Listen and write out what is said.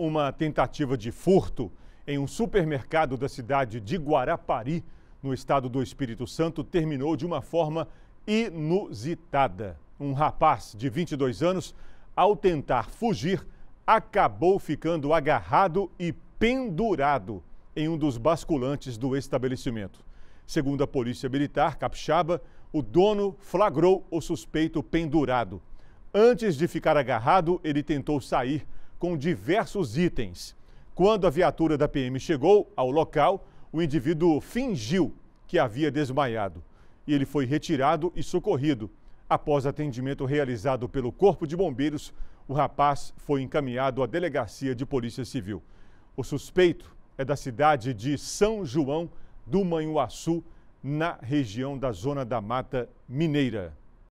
uma tentativa de furto em um supermercado da cidade de Guarapari, no estado do Espírito Santo, terminou de uma forma inusitada. Um rapaz de 22 anos, ao tentar fugir, acabou ficando agarrado e pendurado em um dos basculantes do estabelecimento. Segundo a Polícia Militar Capixaba, o dono flagrou o suspeito pendurado. Antes de ficar agarrado, ele tentou sair com diversos itens. Quando a viatura da PM chegou ao local, o indivíduo fingiu que havia desmaiado. E ele foi retirado e socorrido. Após atendimento realizado pelo Corpo de Bombeiros, o rapaz foi encaminhado à Delegacia de Polícia Civil. O suspeito é da cidade de São João do Manhuaçu, na região da Zona da Mata Mineira.